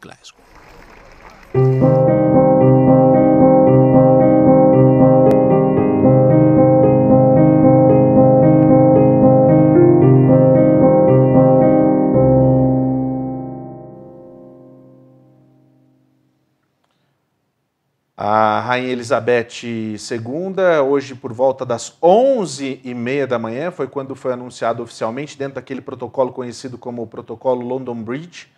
Glasgow. A Rainha Elizabeth II, hoje por volta das 11h30 da manhã, foi quando foi anunciado oficialmente, dentro daquele protocolo conhecido como o Protocolo London Bridge,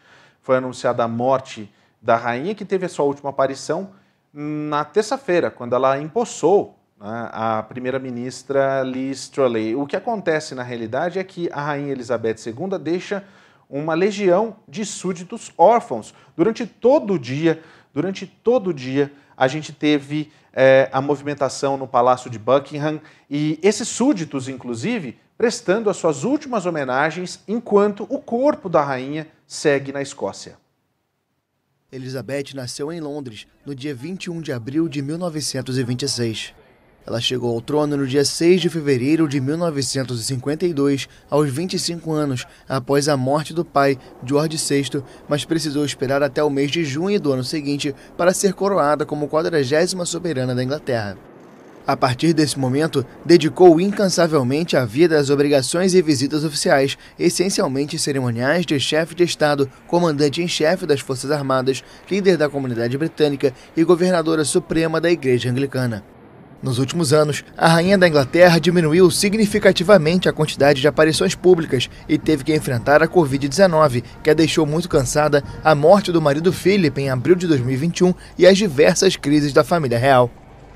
foi anunciada a morte da rainha, que teve a sua última aparição na terça-feira, quando ela empossou né, a primeira-ministra Liz Truss. O que acontece na realidade é que a rainha Elizabeth II deixa uma legião de súditos órfãos. Durante todo o dia, durante todo o dia, a gente teve é, a movimentação no Palácio de Buckingham e esses súditos, inclusive, prestando as suas últimas homenagens enquanto o corpo da rainha segue na Escócia. Elizabeth nasceu em Londres no dia 21 de abril de 1926. Ela chegou ao trono no dia 6 de fevereiro de 1952, aos 25 anos, após a morte do pai, George VI, mas precisou esperar até o mês de junho do ano seguinte para ser coroada como 40 soberana da Inglaterra. A partir desse momento, dedicou incansavelmente a vida às obrigações e visitas oficiais, essencialmente cerimoniais de chefe de Estado, comandante em chefe das Forças Armadas, líder da comunidade britânica e governadora suprema da Igreja Anglicana. Nos últimos anos, a Rainha da Inglaterra diminuiu significativamente a quantidade de aparições públicas e teve que enfrentar a Covid-19, que a deixou muito cansada, a morte do marido Philip em abril de 2021 e as diversas crises da família real.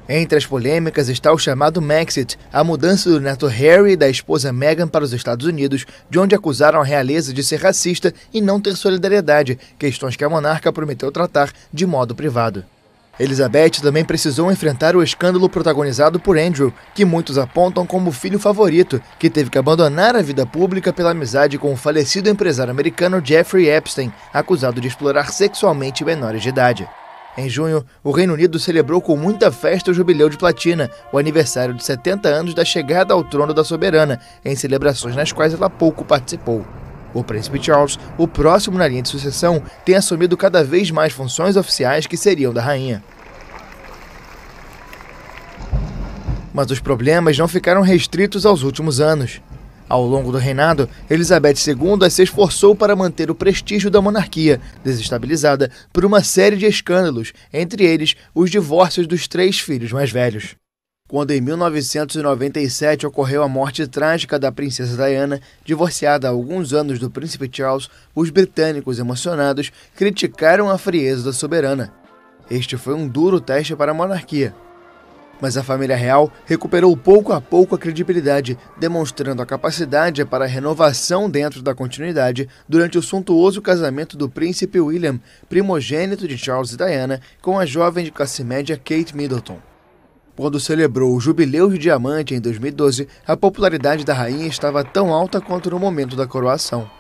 Entre as polêmicas está o chamado Maxit, a mudança do neto Harry e da esposa Meghan para os Estados Unidos, de onde acusaram a realeza de ser racista e não ter solidariedade, questões que a monarca prometeu tratar de modo privado. Elizabeth também precisou enfrentar o escândalo protagonizado por Andrew, que muitos apontam como o filho favorito, que teve que abandonar a vida pública pela amizade com o falecido empresário americano Jeffrey Epstein, acusado de explorar sexualmente menores de idade. Em junho, o Reino Unido celebrou com muita festa o Jubileu de Platina, o aniversário de 70 anos da chegada ao trono da soberana, em celebrações nas quais ela pouco participou. O príncipe Charles, o próximo na linha de sucessão, tem assumido cada vez mais funções oficiais que seriam da rainha. Mas os problemas não ficaram restritos aos últimos anos. Ao longo do reinado, Elizabeth II se esforçou para manter o prestígio da monarquia, desestabilizada por uma série de escândalos, entre eles os divórcios dos três filhos mais velhos. Quando em 1997 ocorreu a morte trágica da princesa Diana, divorciada há alguns anos do príncipe Charles, os britânicos emocionados criticaram a frieza da soberana. Este foi um duro teste para a monarquia, mas a família real recuperou pouco a pouco a credibilidade, demonstrando a capacidade para a renovação dentro da continuidade durante o suntuoso casamento do príncipe William, primogênito de Charles e Diana, com a jovem de classe média Kate Middleton. Quando celebrou o Jubileu de Diamante em 2012, a popularidade da rainha estava tão alta quanto no momento da coroação.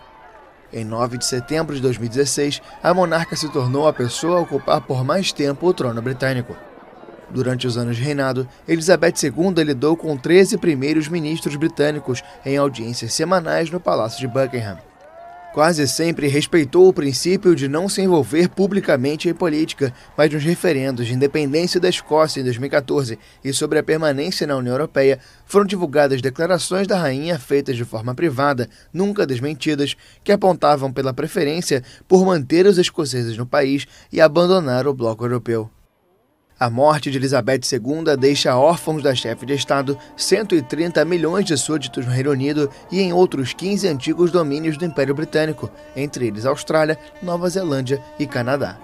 Em 9 de setembro de 2016, a monarca se tornou a pessoa a ocupar por mais tempo o trono britânico. Durante os anos de reinado, Elizabeth II lidou com 13 primeiros ministros britânicos em audiências semanais no Palácio de Buckingham. Quase sempre respeitou o princípio de não se envolver publicamente em política, mas nos referendos de independência da Escócia em 2014 e sobre a permanência na União Europeia, foram divulgadas declarações da rainha feitas de forma privada, nunca desmentidas, que apontavam pela preferência por manter os escoceses no país e abandonar o bloco europeu. A morte de Elizabeth II deixa órfãos da chefe de Estado 130 milhões de súditos no Reino Unido e em outros 15 antigos domínios do Império Britânico, entre eles Austrália, Nova Zelândia e Canadá.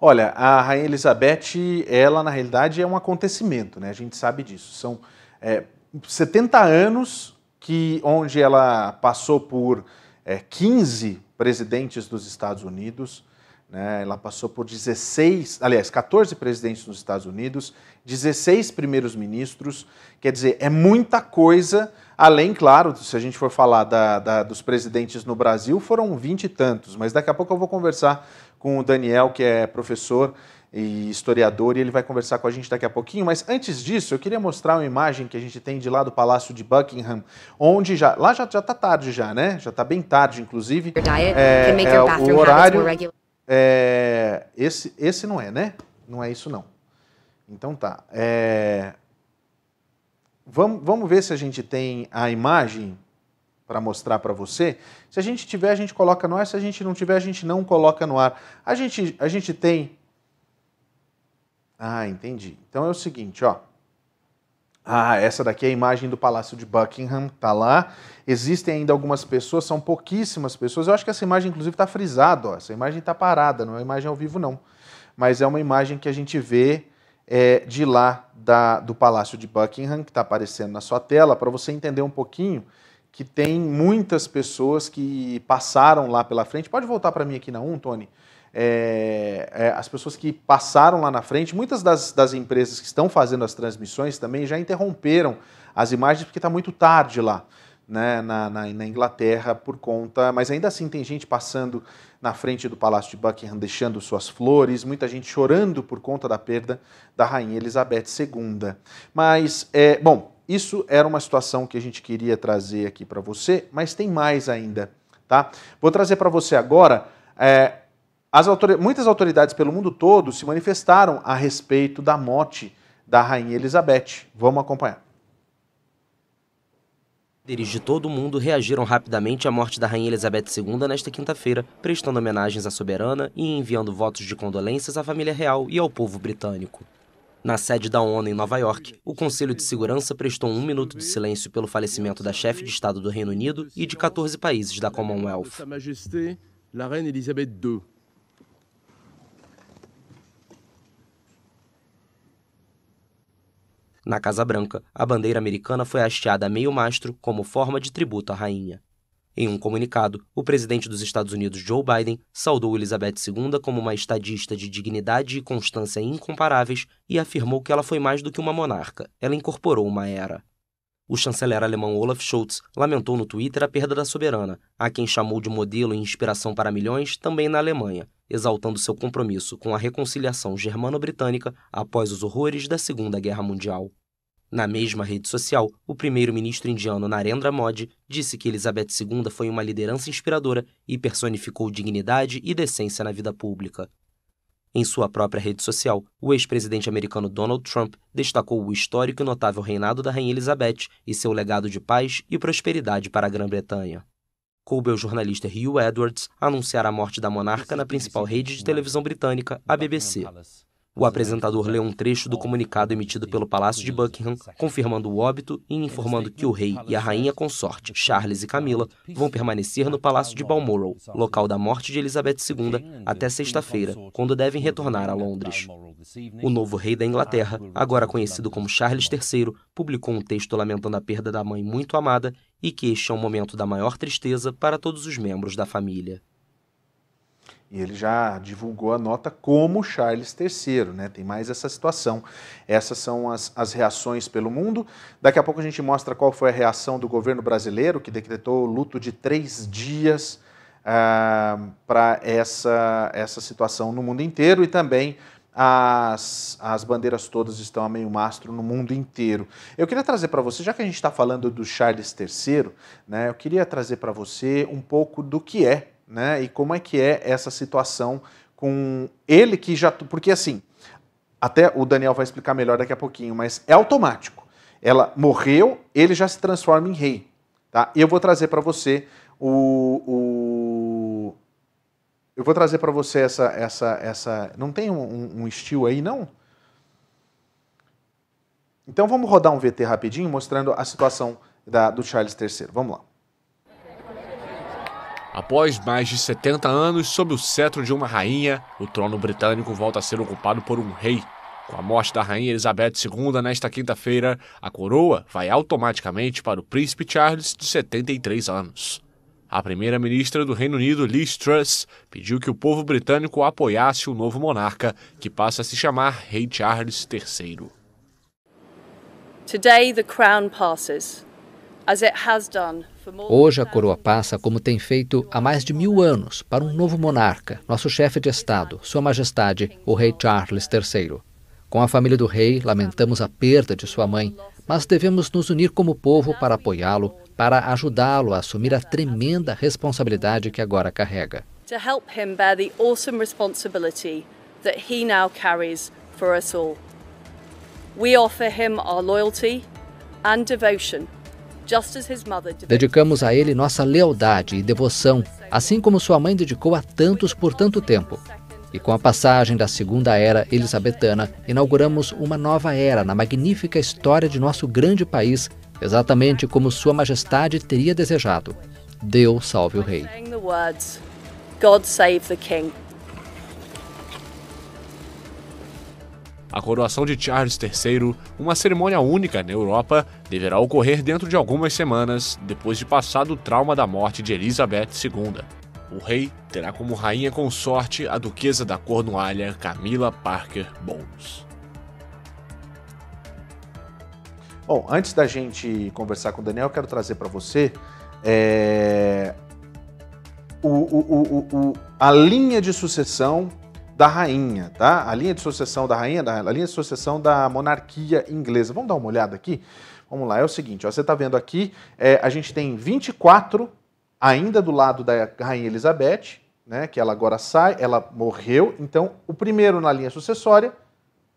Olha, a Rainha Elizabeth, ela na realidade é um acontecimento, né? A gente sabe disso. São é, 70 anos que onde ela passou por é, 15 presidentes dos Estados Unidos. Né? Ela passou por 16, aliás, 14 presidentes dos Estados Unidos, 16 primeiros ministros. Quer dizer, é muita coisa. Além, claro, se a gente for falar da, da, dos presidentes no Brasil, foram vinte e tantos, mas daqui a pouco eu vou conversar com o Daniel, que é professor e historiador, e ele vai conversar com a gente daqui a pouquinho. Mas antes disso, eu queria mostrar uma imagem que a gente tem de lá do Palácio de Buckingham, onde já. Lá já, já tá tarde, já, né? Já tá bem tarde, inclusive. É, é, o horário. É, esse, esse não é, né? Não é isso, não. Então tá. É, vamos, vamos ver se a gente tem a imagem para mostrar para você. Se a gente tiver, a gente coloca no ar. Se a gente não tiver, a gente não coloca no ar. A gente, a gente tem ah, entendi. Então é o seguinte, ó. Ah, essa daqui é a imagem do Palácio de Buckingham, tá lá. Existem ainda algumas pessoas, são pouquíssimas pessoas. Eu acho que essa imagem, inclusive, está frisada, ó. Essa imagem está parada, não é uma imagem ao vivo, não. Mas é uma imagem que a gente vê é, de lá da, do Palácio de Buckingham, que está aparecendo na sua tela, para você entender um pouquinho que tem muitas pessoas que passaram lá pela frente. Pode voltar para mim aqui na 1, Tony? é, é, as pessoas que passaram lá na frente, muitas das, das empresas que estão fazendo as transmissões também já interromperam as imagens porque está muito tarde lá. Né, na, na, na, Inglaterra por conta. Mas ainda assim tem gente passando na frente do Palácio de Buckingham, deixando suas flores, muita gente chorando por conta da perda da Rainha Elizabeth II. Mas, é, bom, isso era uma situação que a gente queria trazer aqui para você, mas tem mais ainda, tá? Vou trazer para você agora. É, Muitas autoridades pelo mundo todo se manifestaram a respeito da morte da Rainha Elizabeth. Vamos acompanhar. Líderes de todo o mundo reagiram rapidamente à morte da Rainha Elizabeth II nesta quinta-feira, prestando homenagens à soberana e enviando votos de condolências à família real e ao povo britânico. Na sede da ONU em Nova York, o Conselho de Segurança prestou um minuto de silêncio pelo falecimento da chefe de Estado do Reino Unido e de 14 países da Commonwealth. Na Casa Branca, a bandeira americana foi hasteada a meio mastro como forma de tributo à rainha. Em um comunicado, o presidente dos Estados Unidos Joe Biden saudou Elizabeth II como uma estadista de dignidade e constância incomparáveis e afirmou que ela foi mais do que uma monarca, ela incorporou uma era. O chanceler alemão Olaf Scholz lamentou no Twitter a perda da soberana, a quem chamou de modelo e inspiração para milhões também na Alemanha, exaltando seu compromisso com a reconciliação germano-britânica após os horrores da Segunda Guerra Mundial. Na mesma rede social, o primeiro-ministro indiano Narendra Modi disse que Elizabeth II foi uma liderança inspiradora e personificou dignidade e decência na vida pública. Em sua própria rede social, o ex-presidente americano Donald Trump destacou o histórico e notável reinado da Rainha Elizabeth e seu legado de paz e prosperidade para a Grã-Bretanha. Coube ao jornalista Hugh Edwards anunciar a morte da monarca na principal rede de televisão britânica, a BBC. O apresentador leu um trecho do comunicado emitido pelo Palácio de Buckingham, confirmando o óbito e informando que o rei e a rainha consorte, Charles e Camila, vão permanecer no Palácio de Balmoral, local da morte de Elizabeth II, até sexta-feira, quando devem retornar a Londres. O novo rei da Inglaterra, agora conhecido como Charles III, publicou um texto lamentando a perda da mãe muito amada e que este é o um momento da maior tristeza para todos os membros da família. E ele já divulgou a nota como Charles III, né? Tem mais essa situação. Essas são as, as reações pelo mundo. Daqui a pouco a gente mostra qual foi a reação do governo brasileiro, que decretou luto de três dias ah, para essa, essa situação no mundo inteiro e também as, as bandeiras todas estão a meio mastro no mundo inteiro. Eu queria trazer para você, já que a gente está falando do Charles III, né, eu queria trazer para você um pouco do que é né, e como é que é essa situação com ele que já. Porque assim, até o Daniel vai explicar melhor daqui a pouquinho, mas é automático. Ela morreu, ele já se transforma em rei. Tá? E eu vou trazer para você o, o eu vou trazer para você essa, essa, essa. Não tem um, um estilo aí, não? Então vamos rodar um VT rapidinho mostrando a situação da, do Charles III. Vamos lá. Após mais de 70 anos sob o cetro de uma rainha, o trono britânico volta a ser ocupado por um rei. Com a morte da rainha Elizabeth II nesta quinta-feira, a coroa vai automaticamente para o príncipe Charles, de 73 anos. A primeira-ministra do Reino Unido, Liz Truss, pediu que o povo britânico apoiasse o novo monarca, que passa a se chamar Rei Charles III. Hoje a coroa passa como tem feito há mais de mil anos para um novo monarca, nosso chefe de Estado, Sua Majestade, o Rei Charles III. Com a família do rei, lamentamos a perda de sua mãe, mas devemos nos unir como povo para apoiá-lo, para ajudá-lo a assumir a tremenda responsabilidade que agora carrega. Dedicamos a ele nossa lealdade e devoção, assim como sua mãe dedicou a tantos por tanto tempo. E com a passagem da Segunda Era Elizabetana, inauguramos uma nova era na magnífica história de nosso grande país, exatamente como Sua Majestade teria desejado. Deus salve o Rei. A coroação de Charles III, uma cerimônia única na Europa, deverá ocorrer dentro de algumas semanas, depois de passado o trauma da morte de Elizabeth II. O rei terá como rainha consorte a duquesa da Cornualha Camila Parker Bowles. Bom, antes da gente conversar com o Daniel, eu quero trazer para você é, o, o, o, a linha de sucessão da rainha, tá? A linha de sucessão da rainha, a linha de sucessão da monarquia inglesa. Vamos dar uma olhada aqui? Vamos lá, é o seguinte, ó, você está vendo aqui, é, a gente tem 24 ainda do lado da Rainha Elizabeth, né, que ela agora sai, ela morreu. Então, o primeiro na linha sucessória,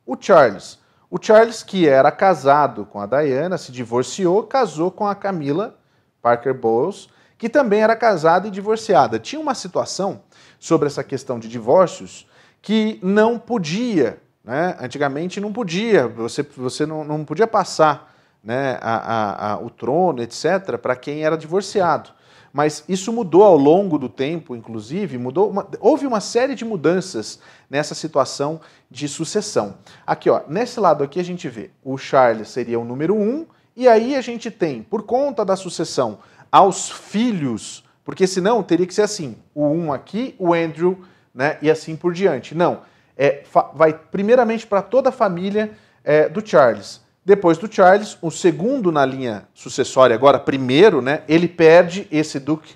o Charles. O Charles, que era casado com a Diana, se divorciou, casou com a Camila Parker Bowles, que também era casada e divorciada. Tinha uma situação sobre essa questão de divórcios que não podia, né? antigamente não podia, você, você não, não podia passar né, a, a, a, o trono, etc., para quem era divorciado mas isso mudou ao longo do tempo, inclusive, mudou uma, houve uma série de mudanças nessa situação de sucessão. Aqui, ó, nesse lado aqui a gente vê o Charles seria o número um, e aí a gente tem, por conta da sucessão, aos filhos, porque senão teria que ser assim, o um aqui, o Andrew, né, e assim por diante. Não, é, vai primeiramente para toda a família é, do Charles. Depois do Charles, o segundo na linha sucessória, agora primeiro, né, ele perde esse Duke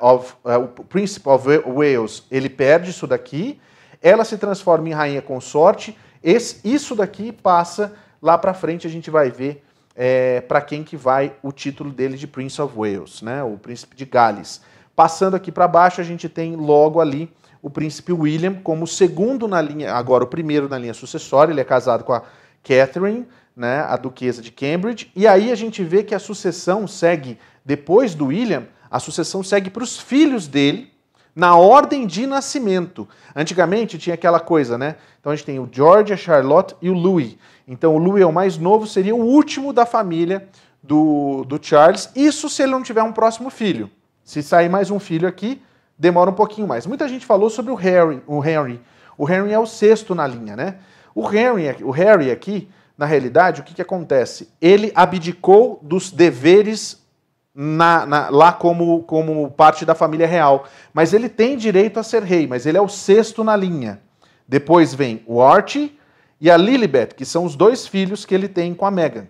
of, uh, o Príncipe of Wales, ele perde isso daqui, ela se transforma em rainha consorte, esse, isso daqui passa lá para frente, a gente vai ver é, eh, para quem que vai o título dele de Prince of Wales, né, o Príncipe de Gales. Passando aqui para baixo, a gente tem logo ali o príncipe William como segundo na linha, agora o primeiro na linha sucessória, ele é casado com a Catherine, né, a duquesa de Cambridge, e aí a gente vê que a sucessão segue, depois do William, a sucessão segue para os filhos dele, na ordem de nascimento. Antigamente tinha aquela coisa, né? Então a gente tem o George, a Charlotte e o Louis. Então o Louis é o mais novo, seria o último da família do, do Charles. Isso se ele não tiver um próximo filho. Se sair mais um filho aqui, demora um pouquinho mais. Muita gente falou sobre o Harry, o Henry. O Henry é o sexto na linha, né? O Harry, o Harry aqui, na realidade, o que, que acontece? Ele abdicou dos deveres na, na, lá como, como parte da família real. Mas ele tem direito a ser rei, mas ele é o sexto na linha. Depois vem o Archie e a Lilibet, que são os dois filhos que ele tem com a Meghan.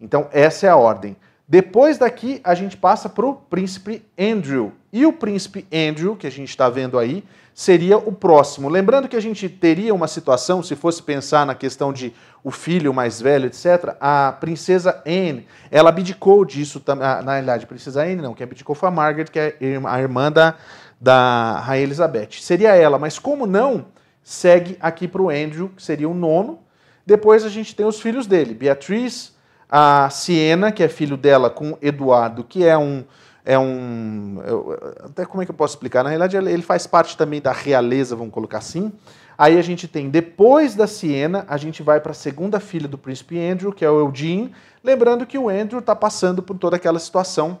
Então, essa é a ordem. Depois daqui, a gente passa para o príncipe Andrew. E o príncipe Andrew, que a gente está vendo aí, seria o próximo. Lembrando que a gente teria uma situação, se fosse pensar na questão de o filho mais velho, etc., a princesa Anne, ela abdicou disso, ah, na realidade, princesa Anne não, quem abdicou foi a Margaret, que é a irmã da, da Rainha Elizabeth. Seria ela, mas como não, segue aqui para o Andrew, que seria o nono. Depois a gente tem os filhos dele, Beatriz, a Siena, que é filho dela com Eduardo, que é um é um. Eu, até como é que eu posso explicar? Na realidade, ele faz parte também da realeza, vamos colocar assim. Aí a gente tem, depois da Siena, a gente vai para a segunda filha do príncipe Andrew, que é o Eugene. Lembrando que o Andrew está passando por toda aquela situação,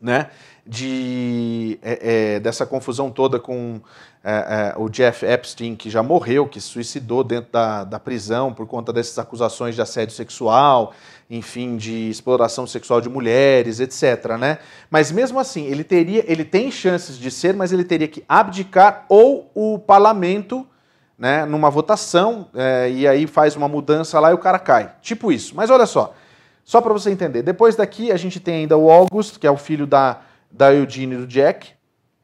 né? De, é, é, dessa confusão toda com é, é o Jeff Epstein, que já morreu, que se suicidou dentro da, da prisão por conta dessas acusações de assédio sexual enfim, de exploração sexual de mulheres, etc. Né? Mas mesmo assim, ele teria, ele tem chances de ser, mas ele teria que abdicar ou o parlamento, né, numa votação, é, e aí faz uma mudança lá e o cara cai. Tipo isso. Mas olha só, só para você entender. Depois daqui a gente tem ainda o August, que é o filho da, da Eugene e do Jack,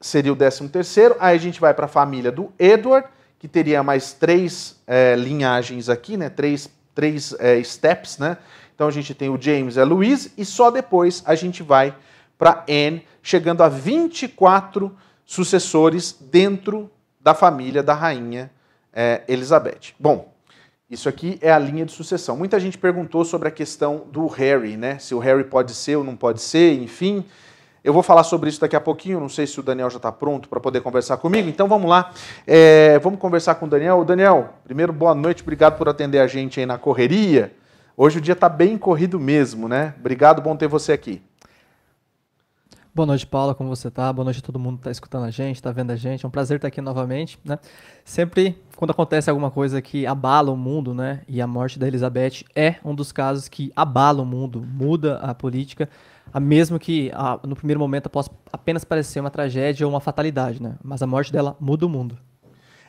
seria o 13 terceiro. Aí a gente vai para a família do Edward, que teria mais três é, linhagens aqui, né, três, três é, steps, né? Então a gente tem o James é Luiz e só depois a gente vai para Anne, chegando a 24 sucessores dentro da família da rainha é, Elizabeth. Bom, isso aqui é a linha de sucessão. Muita gente perguntou sobre a questão do Harry, né? Se o Harry pode ser ou não pode ser, enfim. Eu vou falar sobre isso daqui a pouquinho. Não sei se o Daniel já está pronto para poder conversar comigo. Então vamos lá. É, vamos conversar com o Daniel. Daniel, primeiro, boa noite. Obrigado por atender a gente aí na correria. Hoje o dia está bem corrido mesmo, né? Obrigado, bom ter você aqui. Boa noite, Paula, como você está? Boa noite a todo mundo que está escutando a gente, está vendo a gente. É um prazer estar aqui novamente, né? Sempre quando acontece alguma coisa que abala o mundo, né? E a morte da Elizabeth é um dos casos que abala o mundo, muda a política, a mesmo que a, no primeiro momento possa apenas parecer uma tragédia ou uma fatalidade, né? Mas a morte dela muda o mundo.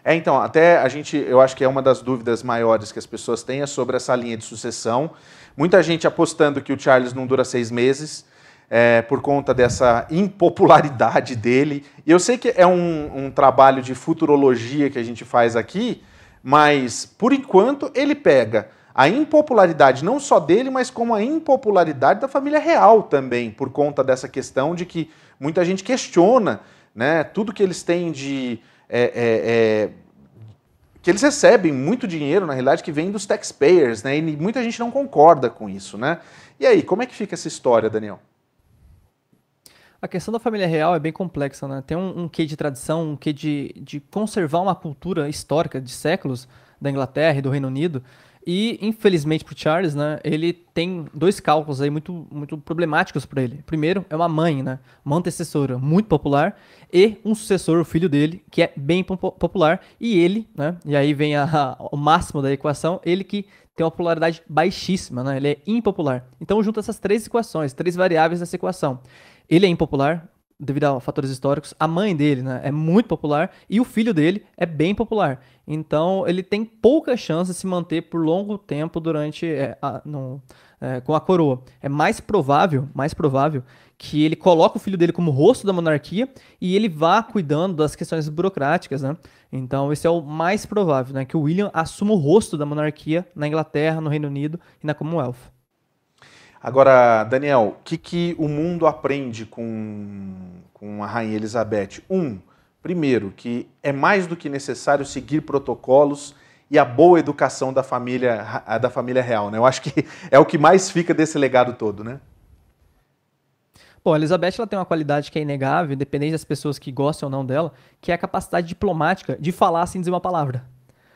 É, então, até a gente, eu acho que é uma das dúvidas maiores que as pessoas têm é sobre essa linha de sucessão. Muita gente apostando que o Charles não dura seis meses é, por conta dessa impopularidade dele. E eu sei que é um, um trabalho de futurologia que a gente faz aqui, mas por enquanto ele pega a impopularidade não só dele, mas como a impopularidade da família real também, por conta dessa questão de que muita gente questiona né, tudo que eles têm de é, é, é, que eles recebem muito dinheiro, na realidade, que vem dos taxpayers, né? E muita gente não concorda com isso, né? E aí, como é que fica essa história, Daniel? A questão da família real é bem complexa, né? Tem um, um quê de tradição, um quê de, de conservar uma cultura histórica de séculos da Inglaterra e do Reino Unido, e, infelizmente para o Charles, né, ele tem dois cálculos aí muito, muito problemáticos para ele. Primeiro, é uma mãe, né, uma antecessora muito popular, e um sucessor, o filho dele, que é bem popular, e ele, né, e aí vem a, a, o máximo da equação, ele que tem uma popularidade baixíssima, né, ele é impopular. Então, junta essas três equações, três variáveis dessa equação. Ele é impopular, devido a fatores históricos, a mãe dele né, é muito popular e o filho dele é bem popular. Então ele tem pouca chance de se manter por longo tempo durante é, a, no, é, com a coroa. É mais provável, mais provável que ele coloque o filho dele como rosto da monarquia e ele vá cuidando das questões burocráticas, né? Então esse é o mais provável, né, que o William assuma o rosto da monarquia na Inglaterra, no Reino Unido e na Commonwealth. Agora, Daniel, o que, que o mundo aprende com, com a Rainha Elizabeth? Um, primeiro, que é mais do que necessário seguir protocolos e a boa educação da família, da família real. Né? Eu acho que é o que mais fica desse legado todo, né? Bom, a Elizabeth ela tem uma qualidade que é inegável, independente das pessoas que gostam ou não dela, que é a capacidade diplomática de falar sem dizer uma palavra.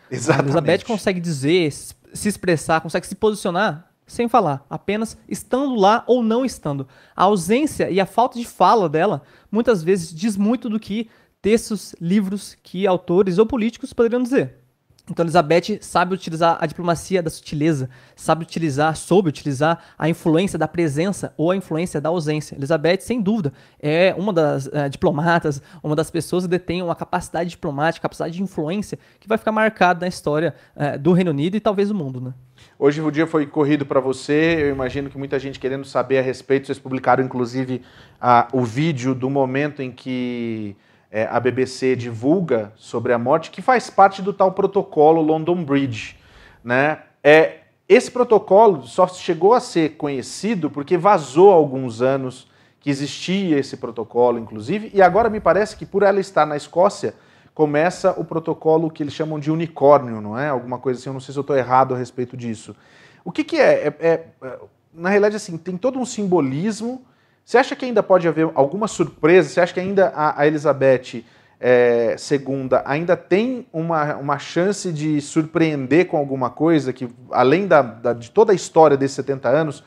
Exatamente. A Elizabeth consegue dizer, se expressar, consegue se posicionar sem falar, apenas estando lá ou não estando. A ausência e a falta de fala dela muitas vezes diz muito do que textos, livros que autores ou políticos poderiam dizer. Então Elizabeth sabe utilizar a diplomacia da sutileza, sabe utilizar, soube utilizar a influência da presença ou a influência da ausência. Elizabeth, sem dúvida, é uma das é, diplomatas, uma das pessoas que detém uma capacidade diplomática, capacidade de influência que vai ficar marcada na história é, do Reino Unido e talvez do mundo, né? Hoje o dia foi corrido para você, eu imagino que muita gente querendo saber a respeito. Vocês publicaram, inclusive, a, o vídeo do momento em que é, a BBC divulga sobre a morte, que faz parte do tal protocolo London Bridge. Né? É, esse protocolo só chegou a ser conhecido porque vazou há alguns anos que existia esse protocolo, inclusive, e agora me parece que por ela estar na Escócia, começa o protocolo que eles chamam de unicórnio, não é? Alguma coisa assim, eu não sei se eu estou errado a respeito disso. O que, que é? É, é? é na realidade, assim, tem todo um simbolismo você acha que ainda pode haver alguma surpresa? Você acha que ainda a, a Elizabeth é, II ainda tem uma, uma chance de surpreender com alguma coisa que, além da, da de toda a história desses 70 anos,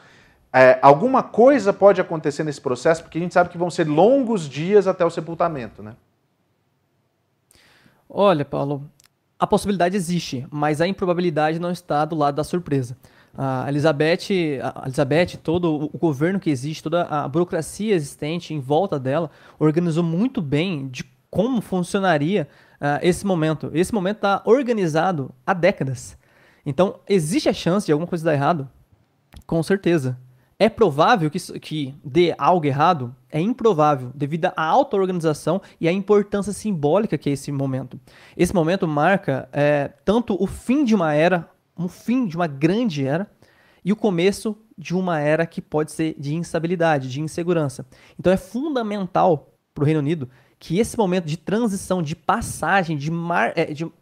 é, alguma coisa pode acontecer nesse processo? Porque a gente sabe que vão ser longos dias até o sepultamento, né? Olha, Paulo, a possibilidade existe, mas a improbabilidade não está do lado da surpresa. A Elizabeth, a Elizabeth, todo o governo que existe, toda a burocracia existente em volta dela, organizou muito bem de como funcionaria uh, esse momento. Esse momento está organizado há décadas. Então, existe a chance de alguma coisa dar errado? Com certeza. É provável que, que dê algo errado? É improvável, devido à alta organização e à importância simbólica que é esse momento. Esse momento marca é, tanto o fim de uma era um fim de uma grande era e o começo de uma era que pode ser de instabilidade, de insegurança. Então é fundamental para o Reino Unido que esse momento de transição, de passagem, de, mar, é, de um,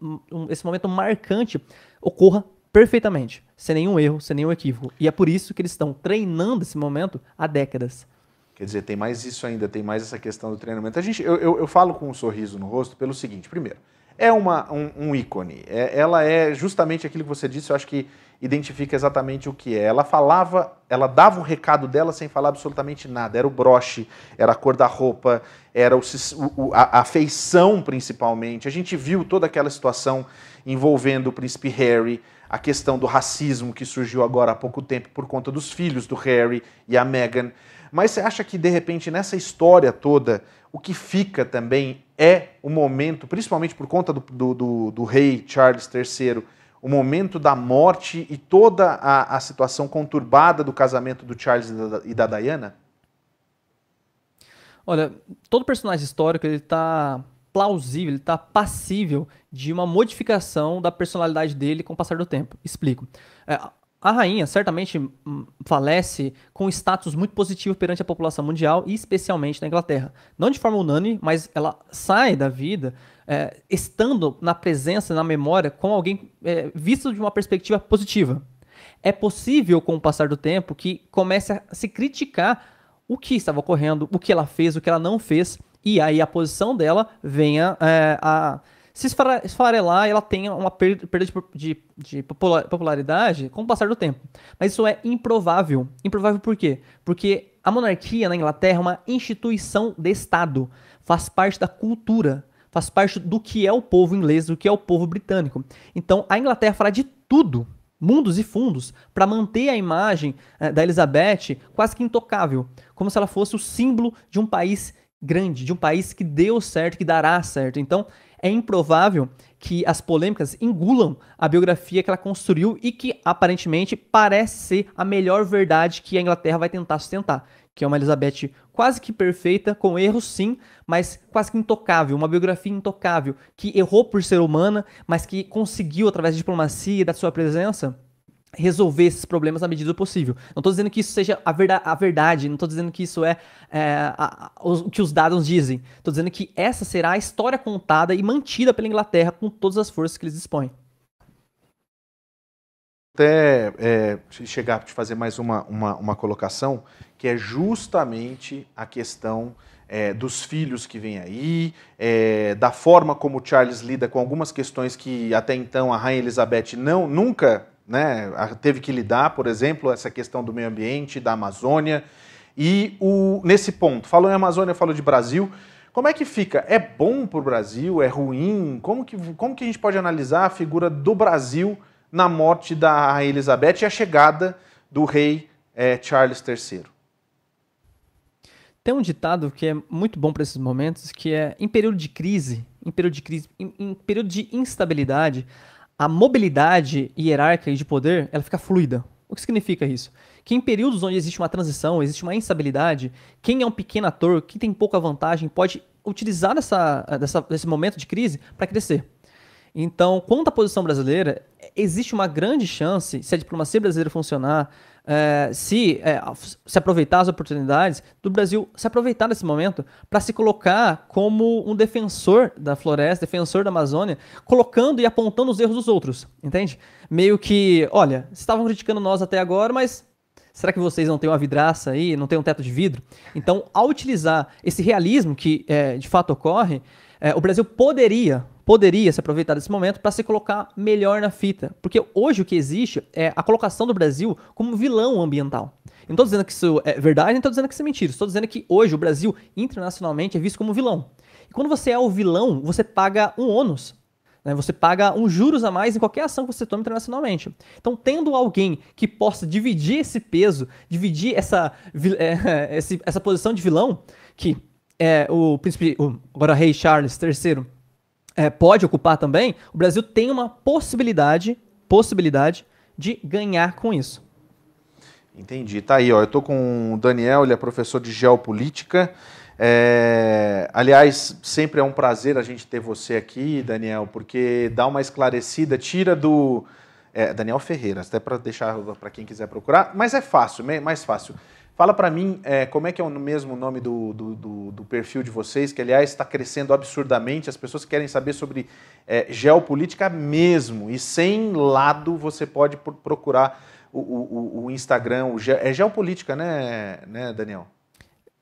esse momento marcante ocorra perfeitamente, sem nenhum erro, sem nenhum equívoco. E é por isso que eles estão treinando esse momento há décadas. Quer dizer, tem mais isso ainda, tem mais essa questão do treinamento. A gente, eu, eu, eu falo com um sorriso no rosto pelo seguinte: primeiro, é uma, um, um ícone. É, ela é justamente aquilo que você disse, eu acho que identifica exatamente o que é. Ela falava, ela dava o recado dela sem falar absolutamente nada. Era o broche, era a cor da roupa, era o, o, a, a feição principalmente. A gente viu toda aquela situação envolvendo o príncipe Harry, a questão do racismo que surgiu agora há pouco tempo por conta dos filhos do Harry e a Meghan. Mas você acha que de repente nessa história toda o que fica também é o momento, principalmente por conta do, do, do, do rei Charles III, o momento da morte e toda a, a situação conturbada do casamento do Charles e da, e da Diana? Olha, todo personagem histórico ele está plausível, ele está passível de uma modificação da personalidade dele com o passar do tempo. Explico. É, a rainha certamente falece com status muito positivo perante a população mundial e especialmente na Inglaterra. Não de forma unânime, mas ela sai da vida é, estando na presença, na memória, com alguém é, visto de uma perspectiva positiva. É possível, com o passar do tempo, que comece a se criticar o que estava ocorrendo, o que ela fez, o que ela não fez, e aí a posição dela venha é, a se esfarelar ela tenha uma perda de, de, popularidade com o passar do tempo. Mas isso é improvável. Improvável por quê? Porque a monarquia na Inglaterra é uma instituição de Estado, faz parte da cultura, faz parte do que é o povo inglês, do que é o povo britânico. Então a Inglaterra fará de tudo mundos e fundos para manter a imagem eh, da Elizabeth quase que intocável, como se ela fosse o símbolo de um país grande, de um país que deu certo, que dará certo. Então, é improvável que as polêmicas engulam a biografia que ela construiu e que aparentemente parece ser a melhor verdade que a Inglaterra vai tentar sustentar, que é uma Elizabeth quase que perfeita, com erros sim, mas quase que intocável, uma biografia intocável, que errou por ser humana, mas que conseguiu através da diplomacia e da sua presença resolver esses problemas na medida do possível. Não estou dizendo que isso seja a, verda a verdade, não estou dizendo que isso é, é a, a, o que os dados dizem. Estou dizendo que essa será a história contada e mantida pela Inglaterra com todas as forças que eles dispõem. Até é, chegar para te fazer mais uma, uma, uma, colocação, que é justamente a questão é, dos filhos que vem aí, é, da forma como Charles lida com algumas questões que até então a Rainha Elizabeth não nunca né, teve que lidar, por exemplo, essa questão do meio ambiente, da Amazônia. E o, nesse ponto, falou em Amazônia, falou de Brasil. Como é que fica? É bom para o Brasil? É ruim? Como que, como que a gente pode analisar a figura do Brasil na morte da Elizabeth e a chegada do rei é, Charles III? Tem um ditado que é muito bom para esses momentos, que é em período de crise, em período de crise, em, em período de instabilidade, a mobilidade hierárquica e de poder ela fica fluida. O que significa isso? Que em períodos onde existe uma transição, existe uma instabilidade, quem é um pequeno ator, quem tem pouca vantagem, pode utilizar dessa, dessa, desse momento de crise para crescer. Então, quanto à posição brasileira, existe uma grande chance, se a diplomacia brasileira funcionar, é, se, é, se aproveitar as oportunidades do Brasil, se aproveitar nesse momento para se colocar como um defensor da floresta, defensor da Amazônia, colocando e apontando os erros dos outros, entende? Meio que, olha, estavam criticando nós até agora, mas Será que vocês não têm uma vidraça aí, não têm um teto de vidro? Então, ao utilizar esse realismo que é, de fato ocorre, é, o Brasil poderia, poderia se aproveitar desse momento para se colocar melhor na fita. Porque hoje o que existe é a colocação do Brasil como vilão ambiental. Eu não estou dizendo que isso é verdade, não estou dizendo que isso é mentira. Estou dizendo que hoje o Brasil, internacionalmente, é visto como vilão. E quando você é o vilão, você paga um ônus. Né? Você paga um juros a mais em qualquer ação que você tome internacionalmente. Então, tendo alguém que possa dividir esse peso, dividir essa, é, essa posição de vilão, que é, o príncipe, o, agora rei Charles III, é, pode ocupar também, o Brasil tem uma possibilidade, possibilidade de ganhar com isso. Entendi. Tá aí, ó. Eu tô com o Daniel, ele é professor de geopolítica. É... Aliás, sempre é um prazer a gente ter você aqui, Daniel, porque dá uma esclarecida, tira do. É, Daniel Ferreira, até para deixar para quem quiser procurar, mas é fácil, mais fácil. Fala para mim é, como é que é o mesmo nome do, do, do, do perfil de vocês, que aliás está crescendo absurdamente, as pessoas querem saber sobre é, geopolítica mesmo, e sem lado você pode procurar o, o, o Instagram, o ge é geopolítica, né, né Daniel?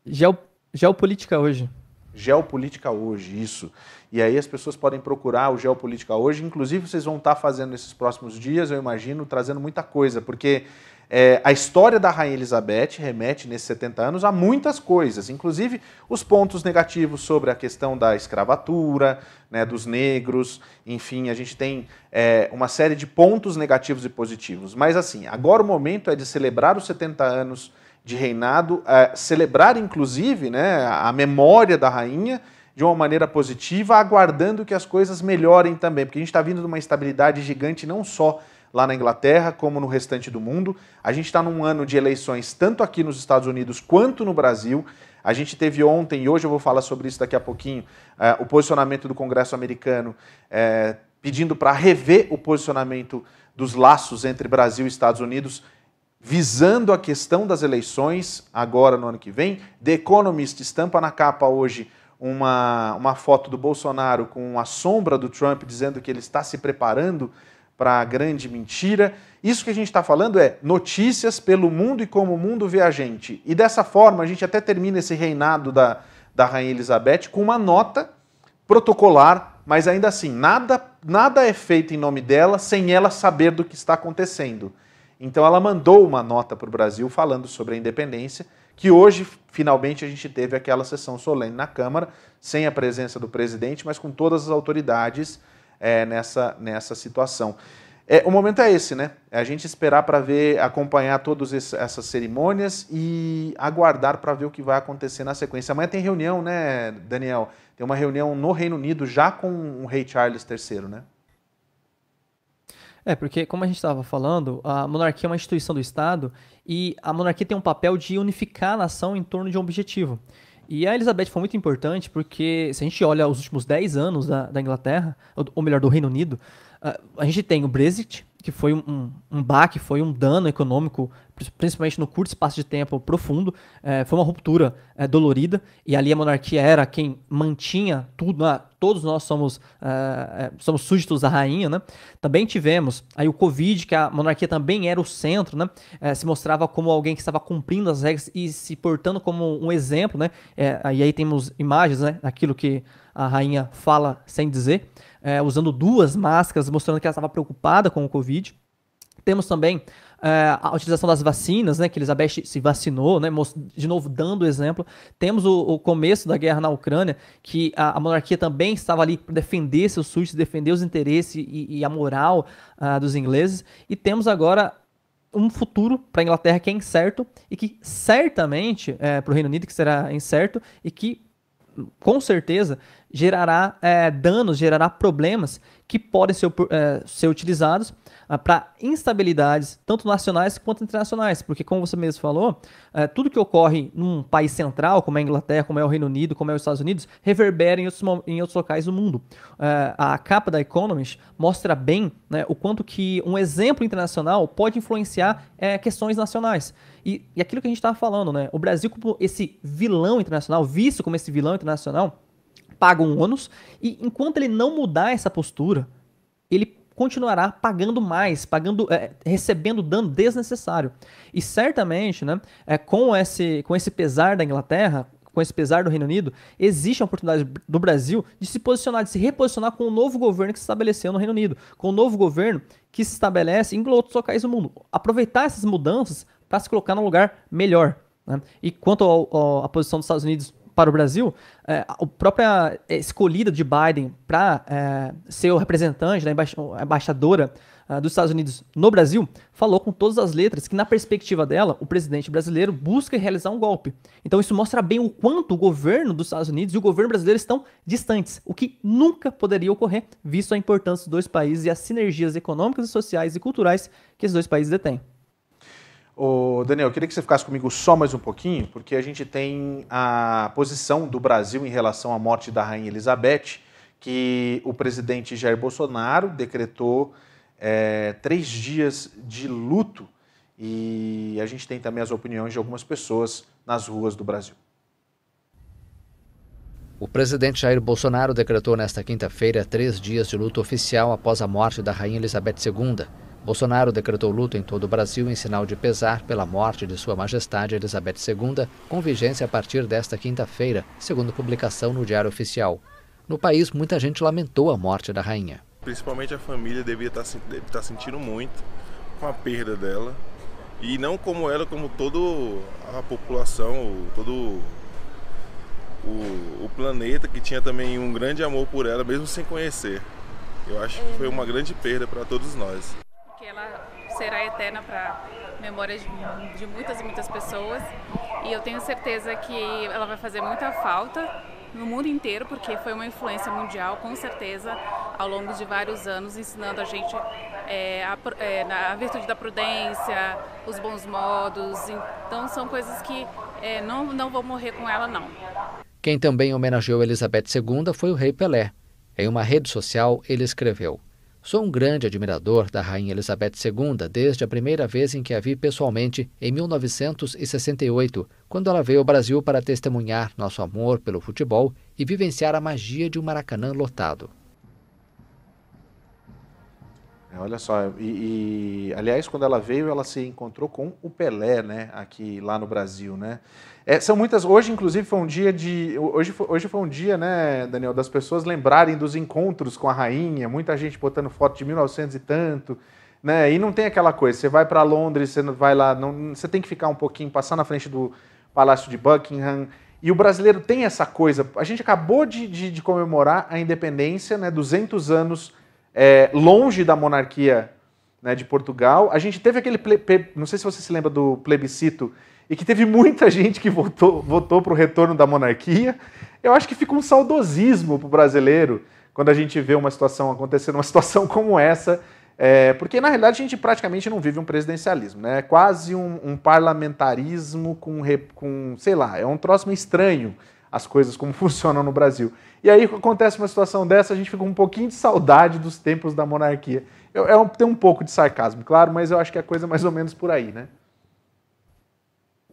Geo, geopolítica hoje. Geopolítica hoje, isso. E aí as pessoas podem procurar o Geopolítica hoje, inclusive vocês vão estar tá fazendo nesses próximos dias, eu imagino, trazendo muita coisa, porque é, a história da Rainha Elizabeth remete nesses 70 anos a muitas coisas, inclusive os pontos negativos sobre a questão da escravatura, né, dos negros, enfim, a gente tem é, uma série de pontos negativos e positivos. Mas assim, agora o momento é de celebrar os 70 anos de reinado, é, celebrar inclusive né, a memória da rainha de uma maneira positiva, aguardando que as coisas melhorem também, porque a gente está vindo de uma estabilidade gigante não só lá na Inglaterra como no restante do mundo. A gente está num ano de eleições tanto aqui nos Estados Unidos quanto no Brasil. A gente teve ontem, e hoje eu vou falar sobre isso daqui a pouquinho, eh, o posicionamento do Congresso americano eh, pedindo para rever o posicionamento dos laços entre Brasil e Estados Unidos, visando a questão das eleições agora no ano que vem. The Economist estampa na capa hoje uma, uma foto do Bolsonaro com a sombra do Trump dizendo que ele está se preparando para a grande mentira. Isso que a gente está falando é notícias pelo mundo e como o mundo vê a gente. E dessa forma, a gente até termina esse reinado da, da Rainha Elizabeth com uma nota protocolar, mas ainda assim, nada, nada é feito em nome dela sem ela saber do que está acontecendo. Então ela mandou uma nota para o Brasil falando sobre a independência, que hoje finalmente a gente teve aquela sessão solene na Câmara, sem a presença do presidente, mas com todas as autoridades é, nessa, nessa situação. É, o momento é esse, né? É a gente esperar para ver, acompanhar todas essas cerimônias e aguardar para ver o que vai acontecer na sequência. Amanhã tem reunião, né, Daniel? Tem uma reunião no Reino Unido já com o rei Charles III, né? É, porque, como a gente estava falando, a monarquia é uma instituição do Estado e a monarquia tem um papel de unificar a nação em torno de um objetivo. E a Elizabeth foi muito importante porque, se a gente olha os últimos 10 anos da, da Inglaterra, ou, ou, melhor, do Reino Unido, a, a gente tem o Brexit, que foi um, um baque, foi um dano econômico principalmente no curto espaço de tempo profundo, é, foi uma ruptura é, dolorida, e ali a monarquia era quem mantinha tudo, né? todos nós somos, é, é, somos súditos da rainha, né? Também tivemos aí o Covid, que a monarquia também era o centro, né? É, se mostrava como alguém que estava cumprindo as regras e se portando como um exemplo, né? e é, aí temos imagens, né? Aquilo que a rainha fala sem dizer, usando duas máscaras, mostrando que ela estava preocupada com o Covid. Temos também é, a utilização das vacinas, né, que Elizabeth se vacinou, né, de novo dando o exemplo. Temos o, o, começo da guerra na Ucrânia, que a, a monarquia também estava ali para defender seus súditos, defender os interesses e, e a moral uh, dos ingleses. E temos agora um futuro para a Inglaterra que é incerto e que certamente é, para o Reino Unido que será incerto e que com certeza gerará é, danos, gerará problemas que podem ser, é, ser utilizados ah, para instabilidades, tanto nacionais quanto internacionais, porque, como você mesmo falou, é, tudo que ocorre num país central, como é a Inglaterra, como é o Reino Unido, como é os Estados Unidos, reverbera em outros, em outros locais do mundo. É, a capa da Economist mostra bem né, o quanto que um exemplo internacional pode influenciar questões nacionais. E, e aquilo que a gente estava falando, né? O Brasil, como esse vilão internacional, visto como esse vilão internacional, paga um ônus e enquanto ele não mudar essa postura, ele continuará pagando mais, pagando, é, recebendo dano desnecessário. E certamente, né, é, com, esse, com esse pesar da Inglaterra, com esse pesar do Reino Unido, existe a oportunidade do Brasil de se posicionar, de se reposicionar com o novo governo que se estabeleceu no Reino Unido, com o novo governo que se estabelece em outros locais do mundo. Aproveitar essas mudanças para se colocar num lugar melhor. Né? E quanto à posição dos Estados Unidos para o Brasil, é, a própria é, escolhida de Biden para é, ser o representante, a embaixadora é, dos Estados Unidos no Brasil, falou com todas as letras que, na perspectiva dela, o presidente brasileiro busca realizar um golpe. Então, isso mostra bem o quanto o governo dos Estados Unidos e o governo brasileiro estão distantes, o que nunca poderia ocorrer, visto a importância dos dois países e as sinergias econômicas, sociais e culturais que esses dois países detêm. Ô, Daniel, eu queria que você ficasse comigo só mais um pouquinho, porque a gente tem a posição do Brasil em relação à morte da Rainha Elizabeth, que o presidente Jair Bolsonaro decretou é, três dias de luto. E a gente tem também as opiniões de algumas pessoas nas ruas do Brasil. O presidente Jair Bolsonaro decretou nesta quinta-feira três dias de luto oficial após a morte da Rainha Elizabeth II. Bolsonaro decretou luto em todo o Brasil em sinal de pesar pela morte de Sua Majestade Elizabeth II, com vigência a partir desta quinta-feira, segundo publicação no Diário Oficial. No país, muita gente lamentou a morte da rainha. Principalmente a família devia tá estar, deve estar tá sentindo muito com a perda dela. E não como ela, como toda a população, todo o, o planeta, que tinha também um grande amor por ela, mesmo sem conhecer. Eu acho que foi uma grande perda para todos nós ela será eterna para memória de, de muitas e muitas pessoas. E eu tenho certeza que ela vai fazer muita falta no mundo inteiro, porque foi uma influência mundial, com certeza, ao longo de vários anos, ensinando a gente é, a, é, a, virtude da prudência, os bons modos. Então, são coisas que é, não, não vou morrer com ela, não. Quem também homenageou Elizabeth II foi o Rei Pelé. Em uma rede social, ele escreveu. Sou um grande admirador da Rainha Elizabeth II desde a primeira vez em que a vi pessoalmente, em 1968, quando ela veio ao Brasil para testemunhar nosso amor pelo futebol e vivenciar a magia de um Maracanã lotado. É, olha só, e, e, aliás, quando ela veio, ela se encontrou com o Pelé, né? Aqui lá no Brasil, né? É, são muitas. Hoje, inclusive, foi um dia de. Hoje foi, hoje foi um dia, né, Daniel, das pessoas lembrarem dos encontros com a rainha. Muita gente botando foto de 1900 e tanto, né? E não tem aquela coisa. Você vai para Londres, você vai lá, não, você tem que ficar um pouquinho, passar na frente do Palácio de Buckingham. E o brasileiro tem essa coisa. A gente acabou de, de, de comemorar a independência, né? 200 anos é, longe da monarquia né, de Portugal. A gente teve aquele, ple, ple, não sei se você se lembra do plebiscito, e que teve muita gente que votou, votou para o retorno da monarquia. Eu acho que fica um saudosismo para o brasileiro quando a gente vê uma situação acontecendo, uma situação como essa, é, porque na realidade a gente praticamente não vive um presidencialismo, né? É quase um, um parlamentarismo com, com, sei lá, é um troço meio estranho as coisas como funcionam no Brasil. E aí acontece uma situação dessa, a gente fica com um pouquinho de saudade dos tempos da monarquia. Eu, eu, é tem um pouco de sarcasmo, claro, mas eu acho que é a coisa é mais ou menos por aí, né?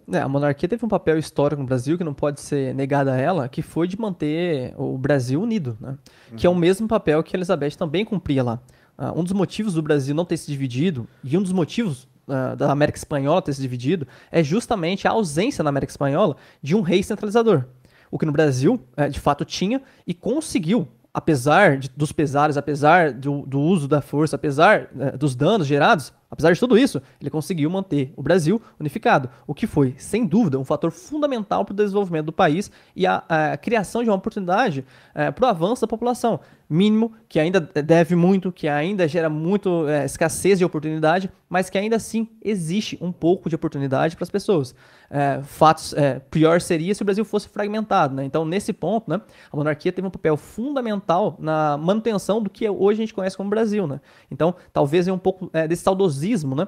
É, a monarquia teve um papel histórico no Brasil que não pode ser negado a ela, que foi de manter o Brasil unido, né? Uhum. Que é o uhum. mesmo papel que Elizabeth também cumpria lá. Uh, um dos motivos do Brasil não ter se dividido e um dos motivos uh, da América Espanhola ter se dividido é justamente a ausência na América Espanhola de um rei centralizador o que no Brasil é, de fato tinha, e conseguiu, apesar de, dos pesares, apesar do, do, uso da força, apesar é, dos danos gerados, Apesar de tudo isso, ele conseguiu manter o Brasil unificado, o que foi, sem dúvida, um fator fundamental para o desenvolvimento do país e a, a criação de uma oportunidade é, para o avanço da população. Mínimo, que ainda deve muito, que ainda gera muito é, escassez de oportunidade, mas que ainda assim existe um pouco de oportunidade para as pessoas. É, fatos é, pior seria se o Brasil fosse fragmentado. Né? Então, nesse ponto, né, a monarquia teve um papel fundamental na manutenção do que hoje a gente conhece como Brasil. Né? Então, talvez é um pouco é, desse saudosismo saudosismo, né?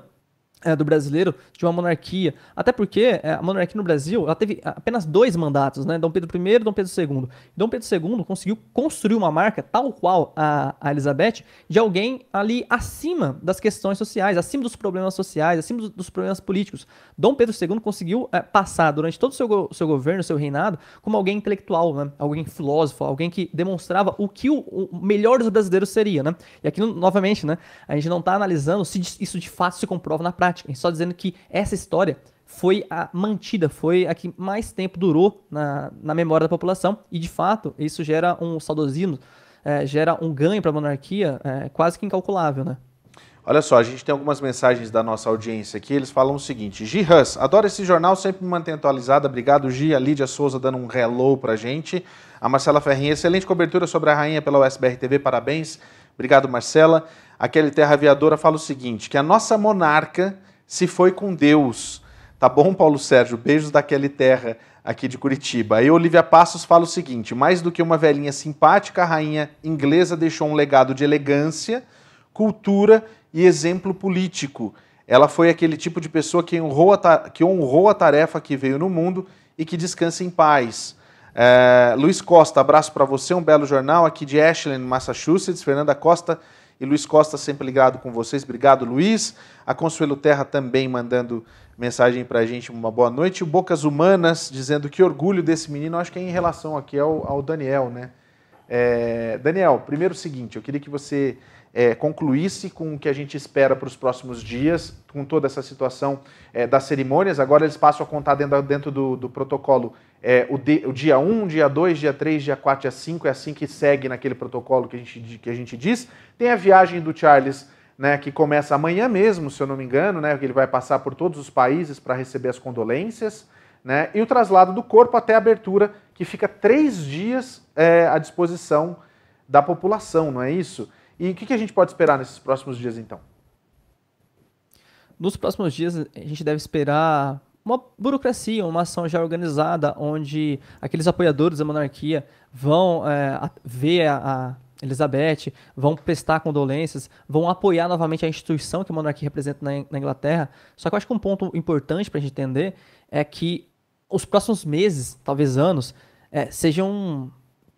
é, do brasileiro de uma monarquia. Até porque é, a monarquia no Brasil ela teve apenas dois mandatos, né? Dom Pedro I e Dom Pedro II. Dom Pedro II conseguiu construir uma marca, tal qual a, a Elizabeth, de alguém ali acima das questões sociais, acima dos problemas sociais, acima dos, dos problemas políticos. Dom Pedro II conseguiu é, passar durante todo o seu, seu governo, seu reinado, como alguém intelectual, né? alguém filósofo, alguém que demonstrava o que o, o melhor dos brasileiros seria. Né? E aqui, novamente, né? a gente não está analisando se isso de fato se comprova na prática prática. A gente só dizendo que essa história foi a mantida, foi a que mais tempo durou na, na memória da população, e de fato isso gera um saudosismo, é, gera um ganho para a monarquia é, quase que incalculável, né? Olha só, a gente tem algumas mensagens da nossa audiência aqui, eles falam o seguinte, Gi Huss, adoro esse jornal, sempre me mantém atualizada, obrigado Gi, a Lídia Souza dando um hello pra gente, a Marcela Ferrinha, excelente cobertura sobre a rainha pela USBR TV, parabéns, Obrigado, Marcela. Aquele Terra Aviadora fala o seguinte: que a nossa monarca se foi com Deus. Tá bom, Paulo Sérgio? Beijos daquele terra aqui de Curitiba. Aí Olivia Passos fala o seguinte: mais do que uma velhinha simpática, a rainha inglesa deixou um legado de elegância, cultura e exemplo político. Ela foi aquele tipo de pessoa que honrou a, que honrou a tarefa que veio no mundo e que descansa em paz. É, Luiz Costa, abraço para você, um belo jornal aqui de Ashland, Massachusetts. Fernanda Costa e Luiz Costa sempre ligado com vocês. Obrigado, Luiz. A Consuelo Terra também mandando mensagem para a gente, uma boa noite. O Bocas Humanas dizendo que orgulho desse menino, acho que é em relação aqui ao, ao Daniel, né? É, Daniel, primeiro o seguinte, eu queria que você é, concluísse com o que a gente espera para os próximos dias, com toda essa situação é, das cerimônias. Agora eles passam a contar dentro, dentro do, do, protocolo é, o, de, o, dia 1, dia 2, dia 3, dia 4, dia 5, é assim que segue naquele protocolo que a gente, que a gente diz. Tem a viagem do Charles. Né, que começa amanhã mesmo, se eu não me engano, né, que ele vai passar por todos os países para receber as condolências, né, e o traslado do corpo até a abertura, que fica três dias é, à disposição da população, não é isso? E o que, que a gente pode esperar nesses próximos dias, então? Nos próximos dias, a gente deve esperar uma burocracia, uma ação já organizada, onde aqueles apoiadores da monarquia vão é, ver a, a, Elizabeth, vão prestar condolências, vão apoiar novamente a instituição que a monarquia representa na, na Inglaterra. Só que eu acho que um ponto importante para a gente entender é que os próximos meses, talvez anos, é, sejam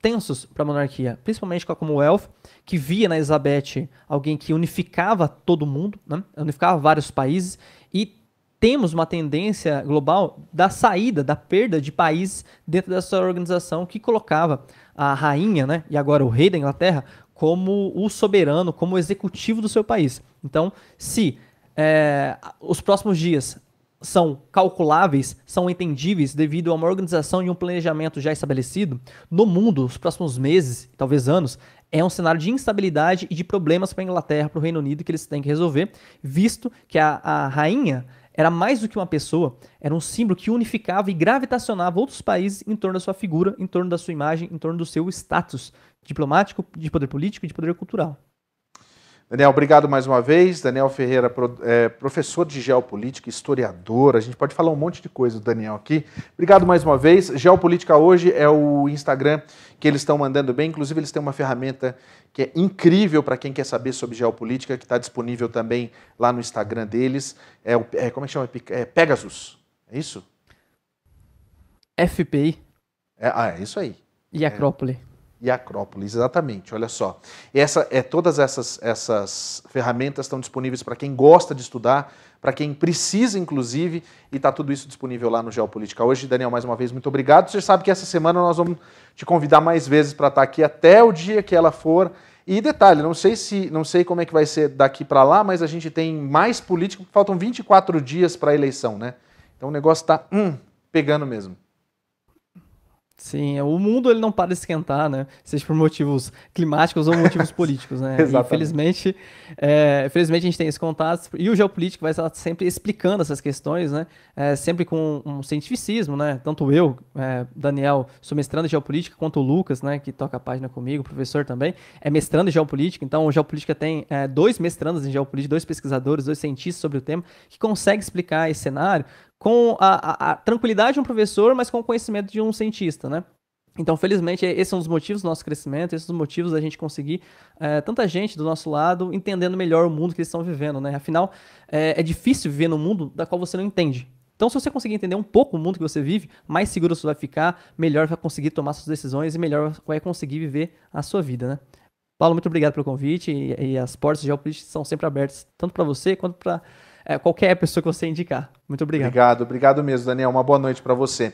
tensos para a monarquia, principalmente com a Commonwealth, que via na Elizabeth alguém que unificava todo mundo, né? unificava vários países, e temos uma tendência global da saída, da perda de países dentro dessa organização que colocava a rainha, né, e agora o rei da Inglaterra, como o soberano, como o executivo do seu país. Então, se é, os próximos dias são calculáveis, são entendíveis devido a uma organização e um planejamento já estabelecido, no mundo, os próximos meses, talvez anos, é um cenário de instabilidade e de problemas para a Inglaterra, para o Reino Unido, que eles têm que resolver, visto que a, a rainha era mais do que uma pessoa, era um símbolo que unificava e gravitacionava outros países em torno da sua figura, em torno da sua imagem, em torno do seu status diplomático, de poder político e de poder cultural. Daniel, obrigado mais uma vez. Daniel Ferreira, é, professor de geopolítica, historiador. A gente pode falar um monte de coisa do Daniel aqui. Obrigado mais uma vez. Geopolítica hoje é o Instagram que eles estão mandando bem. Inclusive, eles têm uma ferramenta que é incrível para quem quer saber sobre geopolítica, que está disponível também lá no Instagram deles. É, o, é como é que chama? É Pegasus. É isso? FPI. É, ah, é isso aí. E Acrópole. É e Acrópolis, Acrópole. Exatamente, olha só. Essa, é, todas essas, essas ferramentas estão disponíveis para quem gosta de estudar, para quem precisa, inclusive, e está tudo isso disponível lá no Geopolítica hoje. Daniel, mais uma vez, muito obrigado. Você sabe que essa semana nós vamos te convidar mais vezes para estar tá aqui até o dia que ela for. E detalhe, não sei se, não sei como é que vai ser daqui para lá, mas a gente tem mais político, faltam 24 dias para a eleição, né? Então o negócio está hum, pegando mesmo. Sim, é, o mundo ele não para de esquentar, né? Seja por motivos climáticos ou motivos políticos, né? infelizmente, é, infelizmente a gente tem esse contato e o geopolítico vai estar sempre explicando essas questões, né? É, sempre com um cientificismo, né? Tanto eu, é, Daniel, sou mestrando em geopolítica, quanto o Lucas, né? Que toca a página comigo, professor também, é mestrando em geopolítica. Então, o geopolítica tem é, dois mestrandos em geopolítica, dois pesquisadores, dois cientistas sobre o tema que consegue explicar esse cenário com a, a, a tranquilidade de um professor, mas com o conhecimento de um cientista, né? Então, felizmente, é, esses são os motivos do nosso crescimento, esses são os motivos da gente conseguir é, tanta gente do nosso lado entendendo melhor o mundo que eles estão vivendo, né? Afinal, é, é, difícil viver num mundo da qual você não entende. Então, se você conseguir entender um pouco o mundo que você vive, mais seguro você vai ficar, melhor vai conseguir tomar suas decisões e melhor vai conseguir viver a sua vida, né? Paulo, muito obrigado pelo convite e, e as portas geopolíticas são sempre abertas, tanto para você quanto para é, qualquer pessoa que você indicar. Muito obrigado. Obrigado, obrigado mesmo, Daniel. Uma boa noite para você.